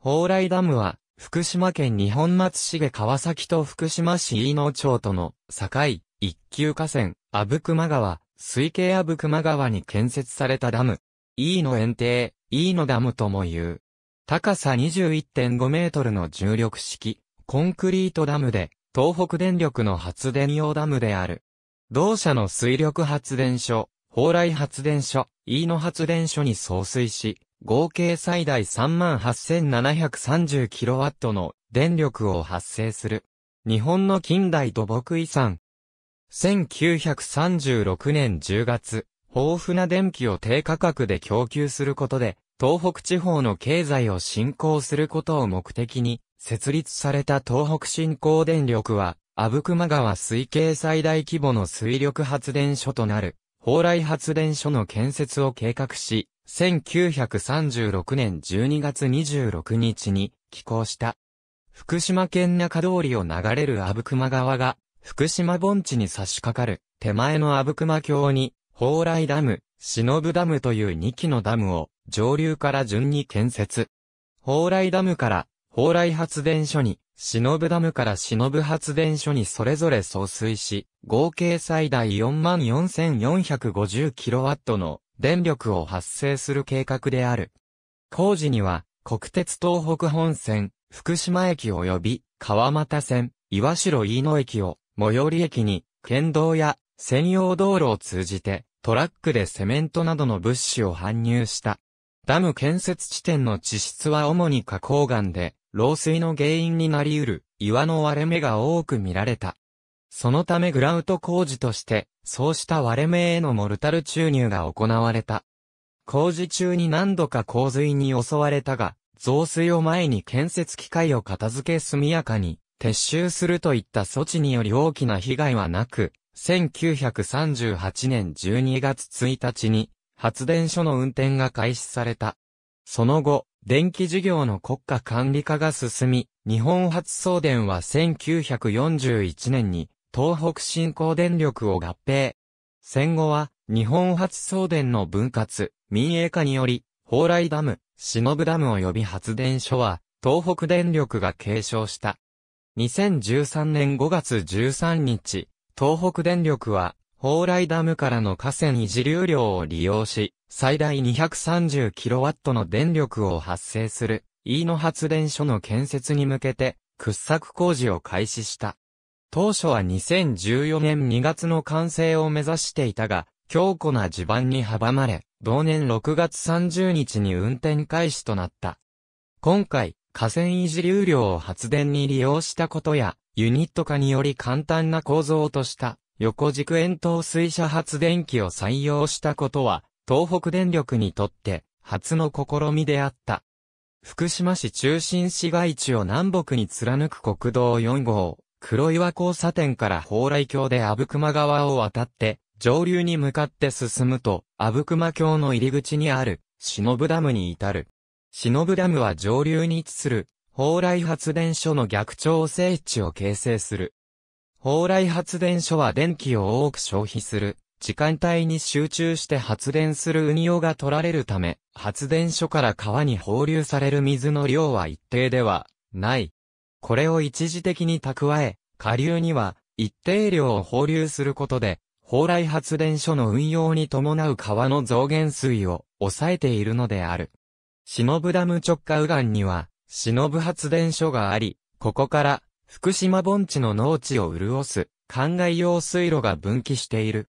蓬莱ダムは、福島県日本松茂川崎と福島市飯野町との境、一級河川、阿武熊川、水系阿武熊川に建設されたダム。飯野園庭、飯野ダムとも言う。高さ21.5メートルの重力式、コンクリートダムで、東北電力の発電用ダムである。同社の水力発電所、蓬莱発電所、飯野発電所に送水し、合計最大 38,730kW の電力を発生する。日本の近代土木遺産。1936年10月、豊富な電気を低価格で供給することで、東北地方の経済を振興することを目的に、設立された東北振興電力は、阿武隈川水系最大規模の水力発電所となる、蓬莱発電所の建設を計画し、1936年12月26日に寄港した。福島県中通りを流れる阿武隈川が、福島盆地に差し掛かる、手前の阿武隈峡に、蓬莱ダム、忍ダムという2基のダムを、上流から順に建設。蓬莱ダムから、蓬莱発電所に、忍ダムから忍発電所にそれぞれ送水し、合計最大44,450キロワットの電力を発生する計画である。工事には、国鉄東北本線、福島駅及び川俣線、岩城飯野駅を最寄り駅に県道や専用道路を通じてトラックでセメントなどの物資を搬入した。ダム建設地点の地質は主に花崗岩で、漏水の原因になり得る岩の割れ目が多く見られた。そのためグラウト工事として、そうした割れ目へのモルタル注入が行われた。工事中に何度か洪水に襲われたが、増水を前に建設機械を片付け速やかに撤収するといった措置により大きな被害はなく、1938年12月1日に発電所の運転が開始された。その後、電気事業の国家管理化が進み、日本発送電は1941年に東北新興電力を合併。戦後は、日本初送電の分割、民営化により、蓬莱ダム、忍ダム及び発電所は、東北電力が継承した。2013年5月13日、東北電力は、蓬莱ダムからの河川維持流量を利用し、最大 230kW の電力を発生する、飯野発電所の建設に向けて、掘削工事を開始した。当初は2014年2月の完成を目指していたが、強固な地盤に阻まれ、同年6月30日に運転開始となった。今回、河川維持流量を発電に利用したことや、ユニット化により簡単な構造とした横軸円筒水車発電機を採用したことは、東北電力にとって初の試みであった。福島市中心市街地を南北に貫く国道4号、黒岩交差点から蓬莱橋で阿武隈川を渡って、上流に向かって進むと、阿武隈橋の入り口にある、忍ダムに至る。忍ダムは上流に位置する、蓬莱発電所の逆調整地を形成する。蓬莱発電所は電気を多く消費する、時間帯に集中して発電する運用が取られるため、発電所から川に放流される水の量は一定ではない。これを一時的に蓄え、下流には一定量を放流することで、蓬莱発電所の運用に伴う川の増減水を抑えているのである。忍ダム直下右岸には、忍発電所があり、ここから福島盆地の農地を潤す、灌漑用水路が分岐している。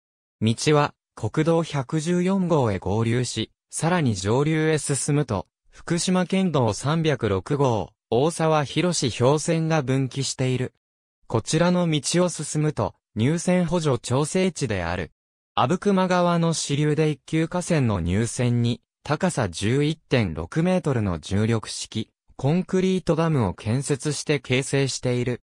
道は国道114号へ合流し、さらに上流へ進むと、福島県道306号、大沢博士氷船が分岐している。こちらの道を進むと、入線補助調整地である。阿武隈川の支流で一級河川の入線に、高さ11.6メートルの重力式、コンクリートダムを建設して形成している。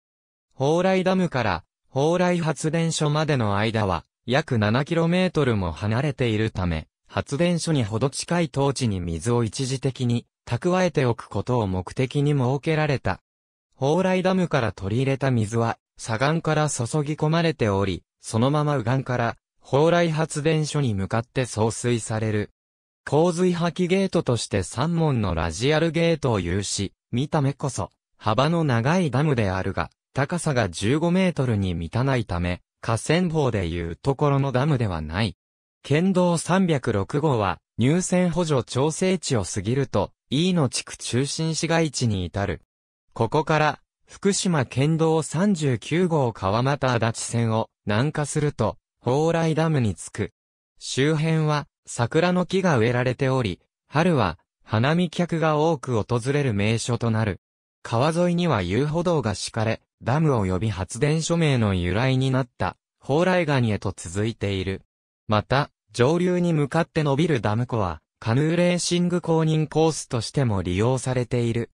蓬莱ダムから蓬莱発電所までの間は、約7トルも離れているため、発電所にほど近い当地に水を一時的に蓄えておくことを目的に設けられた。蓬莱ダムから取り入れた水は、左岸から注ぎ込まれており、そのまま右岸から、蓬莱発電所に向かって送水される。洪水破棄ゲートとして3門のラジアルゲートを有し、見た目こそ、幅の長いダムであるが、高さが15メートルに満たないため、河川法でいうところのダムではない。県道306号は、入線補助調整値を過ぎると、飯野地区中心市街地に至る。ここから、福島県道39号川又足立線を南下すると、蓬莱ダムに着く。周辺は桜の木が植えられており、春は花見客が多く訪れる名所となる。川沿いには遊歩道が敷かれ、ダム及び発電所名の由来になった、蓬莱ガニへと続いている。また、上流に向かって伸びるダム湖は、カヌーレーシング公認コースとしても利用されている。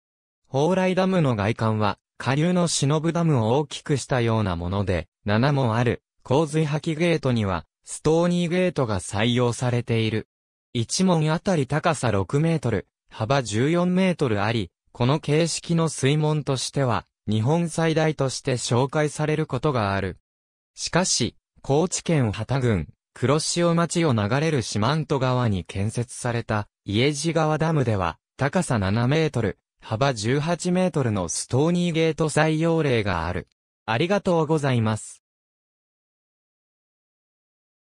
蓬莱ダムの外観は、下流の忍ダムを大きくしたようなもので、7もある、洪水吐きゲートには、ストーニーゲートが採用されている。1門あたり高さ6メートル、幅14メートルあり、この形式の水門としては、日本最大として紹介されることがある。しかし、高知県旗郡、黒潮町を流れる四万十川に建設された、家路川ダムでは、高さ7メートル、幅18メートルのストーニーゲート採用例がある。ありがとうございます。